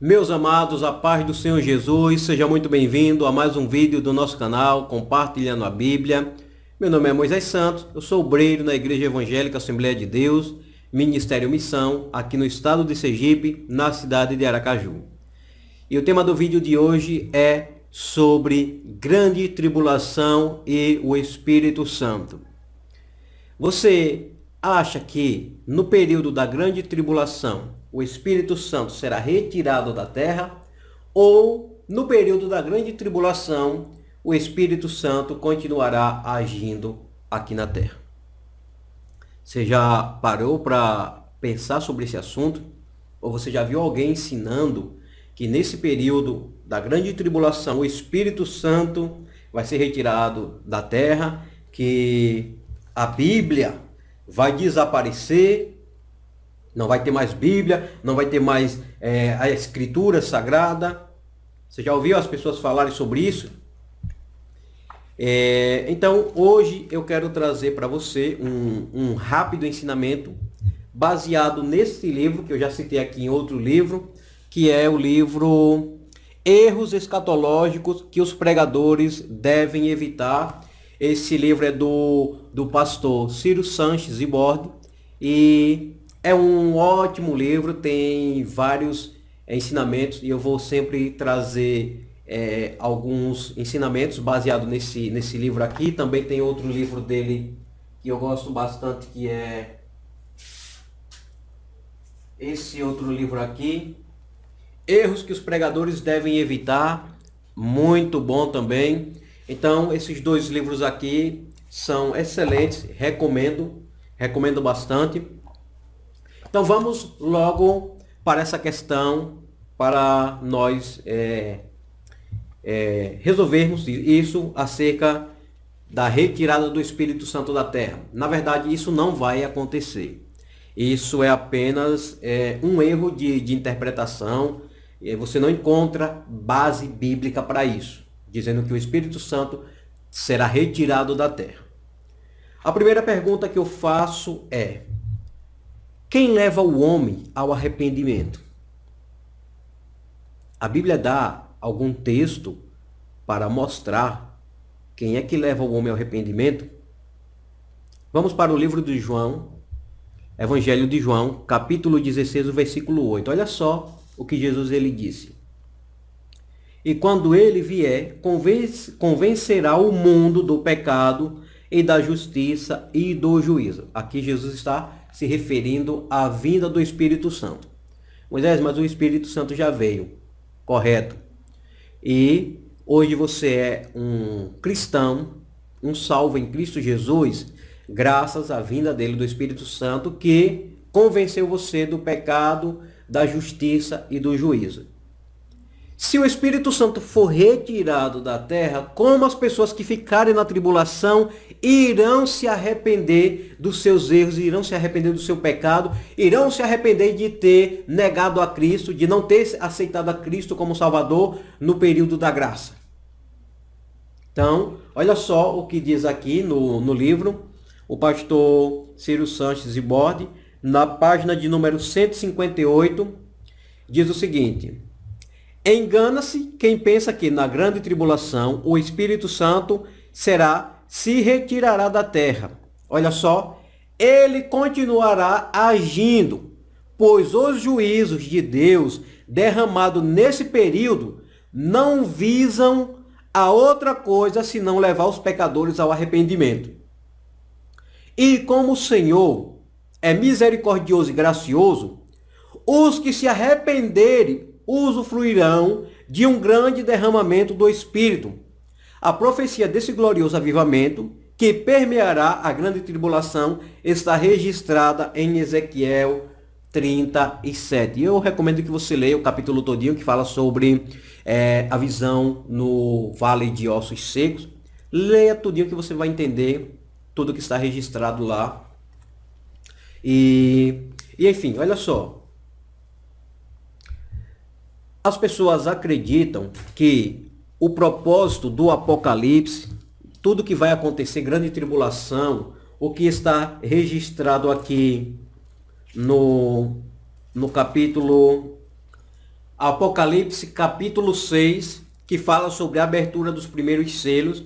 Meus amados, a paz do Senhor Jesus, seja muito bem-vindo a mais um vídeo do nosso canal Compartilhando a Bíblia. Meu nome é Moisés Santos, eu sou obreiro na Igreja Evangélica Assembleia de Deus, Ministério Missão, aqui no estado de Sergipe, na cidade de Aracaju. E o tema do vídeo de hoje é sobre grande tribulação e o Espírito Santo. Você acha que no período da grande tribulação o Espírito Santo será retirado da terra, ou no período da grande tribulação o Espírito Santo continuará agindo aqui na terra. Você já parou para pensar sobre esse assunto? Ou você já viu alguém ensinando que nesse período da grande tribulação o Espírito Santo vai ser retirado da terra, que a Bíblia vai desaparecer, não vai ter mais Bíblia, não vai ter mais é, a Escritura Sagrada. Você já ouviu as pessoas falarem sobre isso? É, então, hoje eu quero trazer para você um, um rápido ensinamento baseado nesse livro, que eu já citei aqui em outro livro, que é o livro Erros Escatológicos que os pregadores devem evitar esse livro é do, do pastor Ciro Sanches Iborde e é um ótimo livro, tem vários ensinamentos e eu vou sempre trazer é, alguns ensinamentos baseados nesse, nesse livro aqui. Também tem outro livro dele que eu gosto bastante que é esse outro livro aqui. Erros que os pregadores devem evitar. Muito bom também. Então, esses dois livros aqui são excelentes, recomendo, recomendo bastante. Então, vamos logo para essa questão, para nós é, é, resolvermos isso acerca da retirada do Espírito Santo da Terra. Na verdade, isso não vai acontecer. Isso é apenas é, um erro de, de interpretação. É, você não encontra base bíblica para isso dizendo que o Espírito Santo será retirado da terra. A primeira pergunta que eu faço é: quem leva o homem ao arrependimento? A Bíblia dá algum texto para mostrar quem é que leva o homem ao arrependimento? Vamos para o livro de João, Evangelho de João, capítulo 16, versículo 8. Olha só o que Jesus ele disse. E quando ele vier, convencerá o mundo do pecado e da justiça e do juízo. Aqui Jesus está se referindo à vinda do Espírito Santo. Moisés, mas o Espírito Santo já veio, correto? E hoje você é um cristão, um salvo em Cristo Jesus, graças à vinda dele do Espírito Santo que convenceu você do pecado, da justiça e do juízo. Se o Espírito Santo for retirado da terra, como as pessoas que ficarem na tribulação irão se arrepender dos seus erros, irão se arrepender do seu pecado, irão se arrepender de ter negado a Cristo, de não ter aceitado a Cristo como Salvador no período da graça. Então, olha só o que diz aqui no, no livro o pastor Ciro Sanches Ziborde, na página de número 158, diz o seguinte. Engana-se quem pensa que na grande tribulação o Espírito Santo será, se retirará da terra. Olha só, ele continuará agindo, pois os juízos de Deus derramados nesse período não visam a outra coisa senão levar os pecadores ao arrependimento. E como o Senhor é misericordioso e gracioso, os que se arrependerem usufruirão de um grande derramamento do Espírito. A profecia desse glorioso avivamento, que permeará a grande tribulação, está registrada em Ezequiel 37. Eu recomendo que você leia o capítulo todinho que fala sobre é, a visão no vale de ossos secos. Leia tudinho que você vai entender tudo que está registrado lá. E, e enfim, olha só. As pessoas acreditam que o propósito do Apocalipse, tudo que vai acontecer, grande tribulação, o que está registrado aqui no, no capítulo Apocalipse, capítulo 6, que fala sobre a abertura dos primeiros selos.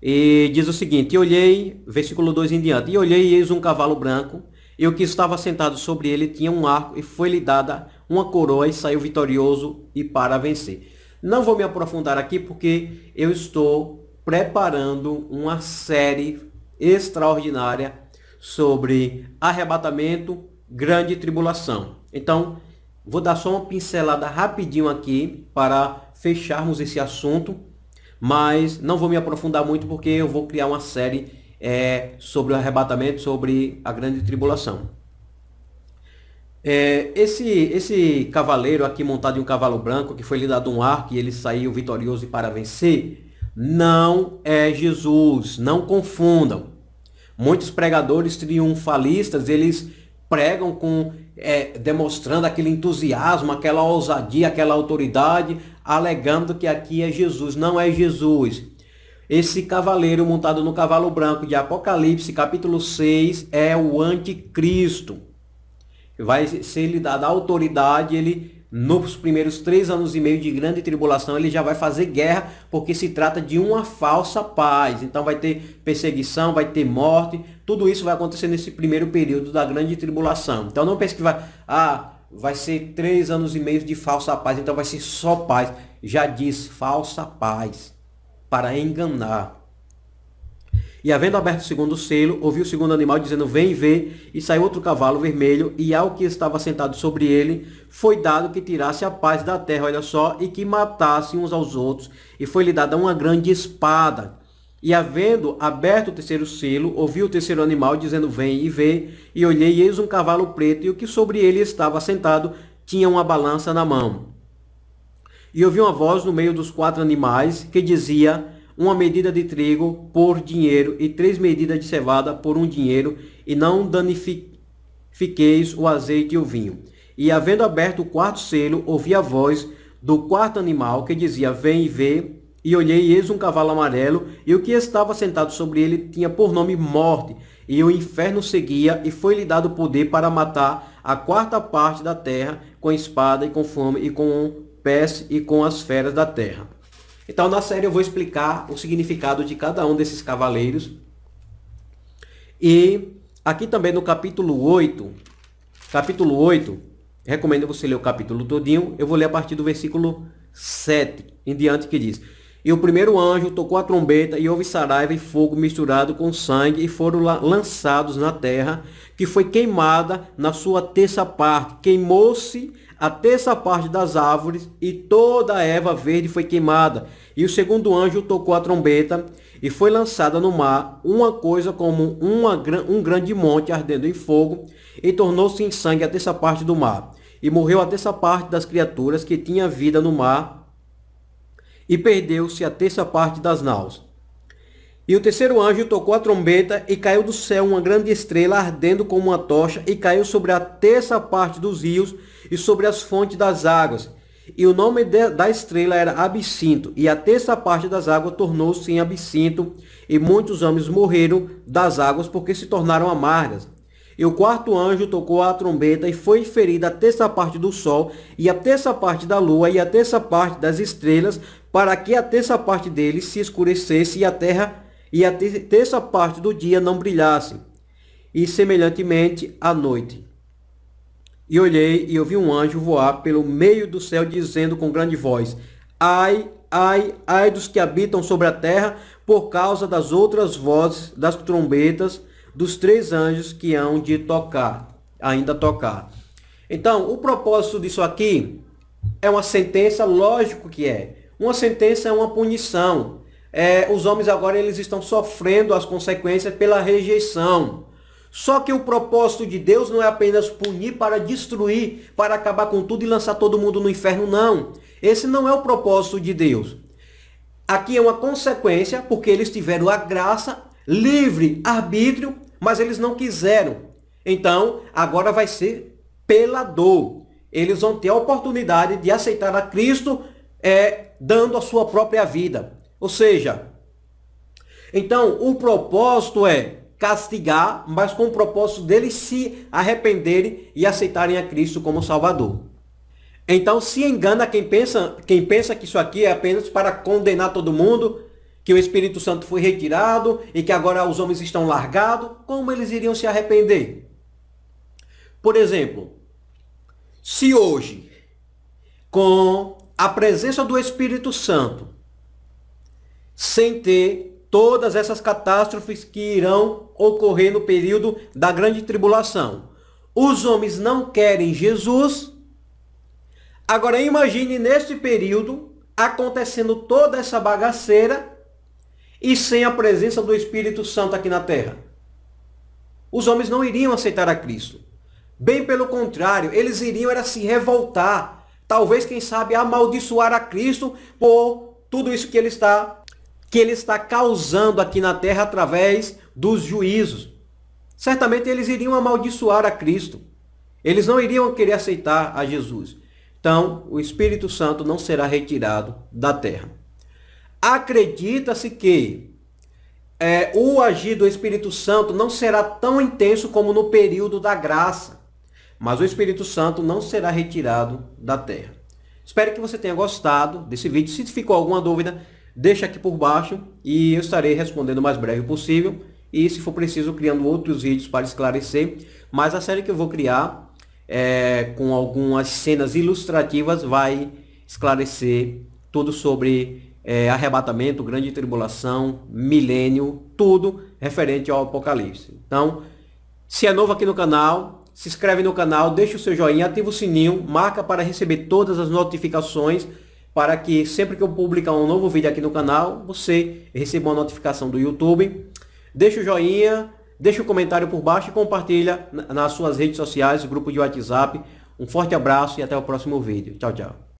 E diz o seguinte, e olhei, versículo 2 em diante, e olhei eis um cavalo branco, e o que estava sentado sobre ele tinha um arco e foi-lhe dada uma coroa e saiu vitorioso e para vencer. Não vou me aprofundar aqui porque eu estou preparando uma série extraordinária sobre arrebatamento, grande tribulação. Então, vou dar só uma pincelada rapidinho aqui para fecharmos esse assunto, mas não vou me aprofundar muito porque eu vou criar uma série é, sobre o arrebatamento, sobre a grande tribulação. É, esse, esse cavaleiro aqui montado em um cavalo branco, que foi lhe dado um arco e ele saiu vitorioso para vencer, não é Jesus, não confundam. Muitos pregadores triunfalistas, eles pregam com é, demonstrando aquele entusiasmo, aquela ousadia, aquela autoridade, alegando que aqui é Jesus. Não é Jesus. Esse cavaleiro montado no cavalo branco de Apocalipse, capítulo 6, é o anticristo. Vai ser lhe dada autoridade, ele nos primeiros três anos e meio de grande tribulação, ele já vai fazer guerra, porque se trata de uma falsa paz. Então vai ter perseguição, vai ter morte, tudo isso vai acontecer nesse primeiro período da grande tribulação. Então não pense que vai, ah, vai ser três anos e meio de falsa paz, então vai ser só paz. Já diz, falsa paz para enganar. E havendo aberto o segundo selo, ouviu o segundo animal dizendo, vem e vê, e saiu outro cavalo vermelho, e ao que estava sentado sobre ele, foi dado que tirasse a paz da terra, olha só, e que matasse uns aos outros, e foi-lhe dada uma grande espada. E havendo aberto o terceiro selo, ouviu o terceiro animal dizendo, vem e vê, e olhei, e eis um cavalo preto, e o que sobre ele estava sentado tinha uma balança na mão. E ouvi uma voz no meio dos quatro animais que dizia: Uma medida de trigo por dinheiro e três medidas de cevada por um dinheiro, e não danifiqueis o azeite e o vinho. E havendo aberto o quarto selo, ouvi a voz do quarto animal que dizia: Vem e vê. E olhei, eis um cavalo amarelo, e o que estava sentado sobre ele tinha por nome Morte, e o inferno seguia, e foi-lhe dado poder para matar a quarta parte da terra com espada e com fome e com pés e com as feras da terra. Então, na série, eu vou explicar o significado de cada um desses cavaleiros. E aqui também no capítulo 8, capítulo 8, recomendo você ler o capítulo todinho, eu vou ler a partir do versículo 7 em diante que diz: e o primeiro anjo tocou a trombeta e houve saraiva e fogo misturado com sangue e foram lançados na terra, que foi queimada na sua terça parte. Queimou-se a terça parte das árvores e toda a erva verde foi queimada. E o segundo anjo tocou a trombeta e foi lançada no mar uma coisa como uma, um grande monte ardendo em fogo e tornou-se em sangue a terça parte do mar. E morreu a terça parte das criaturas que tinha vida no mar e perdeu-se a terça parte das naus. E o terceiro anjo tocou a trombeta e caiu do céu uma grande estrela ardendo como uma tocha e caiu sobre a terça parte dos rios e sobre as fontes das águas. E o nome de, da estrela era Absinto, e a terça parte das águas tornou-se em Absinto, e muitos homens morreram das águas porque se tornaram amargas. E o quarto anjo tocou a trombeta e foi ferida a terça parte do sol, e a terça parte da lua, e a terça parte das estrelas, para que a terça parte deles se escurecesse e a terra e a terça parte do dia não brilhasse, e semelhantemente à noite. E olhei e ouvi um anjo voar pelo meio do céu, dizendo com grande voz: Ai, ai, ai dos que habitam sobre a terra, por causa das outras vozes, das trombetas, dos três anjos que hão de tocar, ainda tocar. Então, o propósito disso aqui é uma sentença, lógico que é. Uma sentença é uma punição. É, os homens agora eles estão sofrendo as consequências pela rejeição. Só que o propósito de Deus não é apenas punir para destruir, para acabar com tudo e lançar todo mundo no inferno, não. Esse não é o propósito de Deus. Aqui é uma consequência, porque eles tiveram a graça, livre arbítrio, mas eles não quiseram. Então, agora vai ser pela dor. Eles vão ter a oportunidade de aceitar a Cristo é dando a sua própria vida. Ou seja, então o propósito é castigar, mas com o propósito deles se arrependerem e aceitarem a Cristo como Salvador. Então se engana quem pensa, quem pensa que isso aqui é apenas para condenar todo mundo, que o Espírito Santo foi retirado e que agora os homens estão largados, como eles iriam se arrepender? Por exemplo, se hoje, com a presença do Espírito Santo sem ter todas essas catástrofes que irão ocorrer no período da grande tribulação. Os homens não querem Jesus. Agora imagine neste período acontecendo toda essa bagaceira e sem a presença do Espírito Santo aqui na terra. Os homens não iriam aceitar a Cristo. Bem pelo contrário, eles iriam era se revoltar, talvez, quem sabe, amaldiçoar a Cristo por tudo isso que ele está, que ele está causando aqui na terra através dos juízos. Certamente eles iriam amaldiçoar a Cristo. Eles não iriam querer aceitar a Jesus. Então, o Espírito Santo não será retirado da terra. Acredita-se que é, o agir do Espírito Santo não será tão intenso como no período da graça mas o Espírito Santo não será retirado da terra. Espero que você tenha gostado desse vídeo. Se ficou alguma dúvida, deixa aqui por baixo e eu estarei respondendo o mais breve possível. E se for preciso, criando outros vídeos para esclarecer. Mas a série que eu vou criar, é, com algumas cenas ilustrativas, vai esclarecer tudo sobre é, arrebatamento, grande tribulação, milênio, tudo referente ao Apocalipse. Então, se é novo aqui no canal, se inscreve no canal, deixa o seu joinha, ativa o sininho, marca para receber todas as notificações para que sempre que eu publicar um novo vídeo aqui no canal, você receba uma notificação do YouTube. Deixa o joinha, deixa o comentário por baixo e compartilha nas suas redes sociais, grupo de WhatsApp. Um forte abraço e até o próximo vídeo. Tchau, tchau.